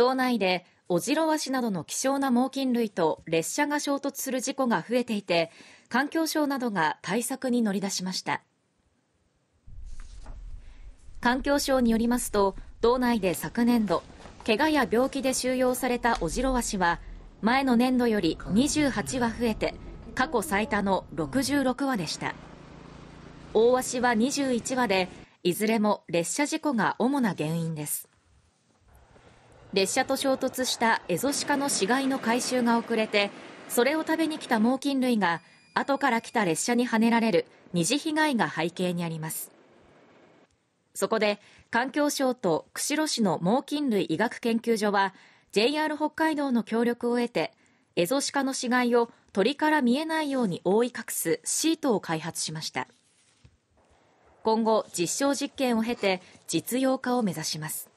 島内でオジロワシなどの希少な猛禽類と列車が衝突する事故が増えていて環境省などが対策に乗り出しました環境省によりますと道内で昨年度怪我や病気で収容されたオジロワシは前の年度より28羽増えて過去最多の66羽でした大シは21羽でいずれも列車事故が主な原因です列車と衝突したエゾシカの死骸の回収が遅れてそれを食べに来た猛禽類が後から来た列車にはねられる二次被害が背景にありますそこで環境省と釧路市の猛禽類医学研究所は JR 北海道の協力を得てエゾシカの死骸を鳥から見えないように覆い隠すシートを開発しました今後実証実験を経て実用化を目指します